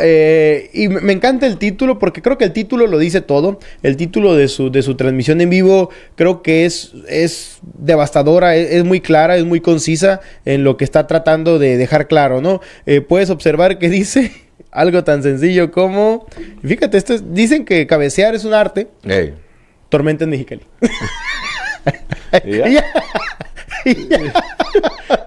Eh, y me encanta el título porque creo que el título lo dice todo. El título de su, de su transmisión en vivo creo que es, es devastadora, es, muy clara, es muy concisa en lo que está tratando de dejar claro, ¿no? Eh, puedes observar que dice algo tan sencillo como, fíjate, esto dicen que cabecear es un arte. Tormenta en Mexicali.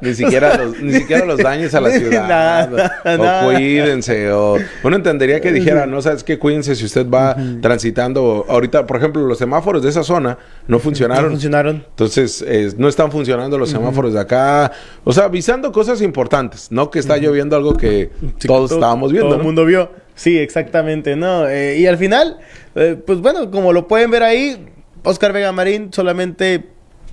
ni siquiera los, ni siquiera los daños a la ciudad. o, cuídense. O, uno entendería que dijera, no sabes qué, cuídense si usted va transitando. Ahorita, por ejemplo, los semáforos de esa zona no funcionaron. No funcionaron. Entonces, no están funcionando los semáforos de acá. O sea, avisando cosas importantes, no que está lloviendo algo que todos estábamos viendo. Todo el mundo vio. Sí, exactamente, ¿no? Eh, y al final, eh, pues bueno, como lo pueden ver ahí, Oscar Vega Marín solamente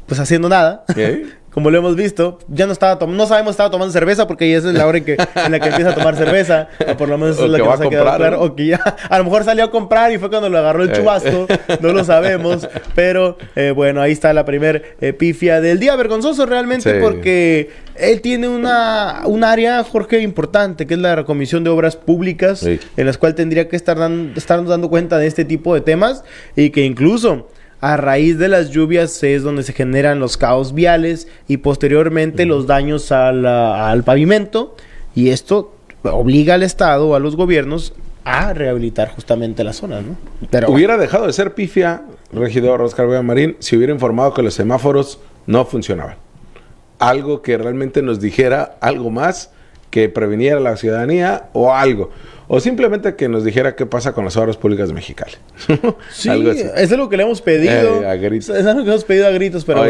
pues haciendo nada. como lo hemos visto, ya no estaba no sabemos si estaba tomando cerveza porque ya es la hora en, que, la que empieza a tomar cerveza, o por lo menos eso es lo que, que a ha claro, o que ya, a lo mejor salió a comprar y fue cuando lo agarró el eh. chubasco, no lo sabemos, pero eh, bueno, ahí está la primer eh, pifia del día, vergonzoso realmente porque él tiene una, un área, Jorge, importante, que es la Comisión de Obras Públicas, en la cual tendría que estar, estar dando cuenta de este tipo de temas y que incluso... A raíz de las lluvias es donde se generan los caos viales y posteriormente los daños al pavimento y esto obliga al Estado, a los gobiernos a rehabilitar justamente la zona, ¿no? Pero hubiera dejado de ser pifia, regidor Oscar Vega Marín, si hubiera informado que los semáforos no funcionaban. Algo que realmente nos dijera algo más que previniera la ciudadanía o algo. O simplemente que nos dijera qué pasa con las obras públicas de Mexicali. sí, eh, es algo que le hemos pedido. a gritos. Es algo que hemos pedido a gritos, pero...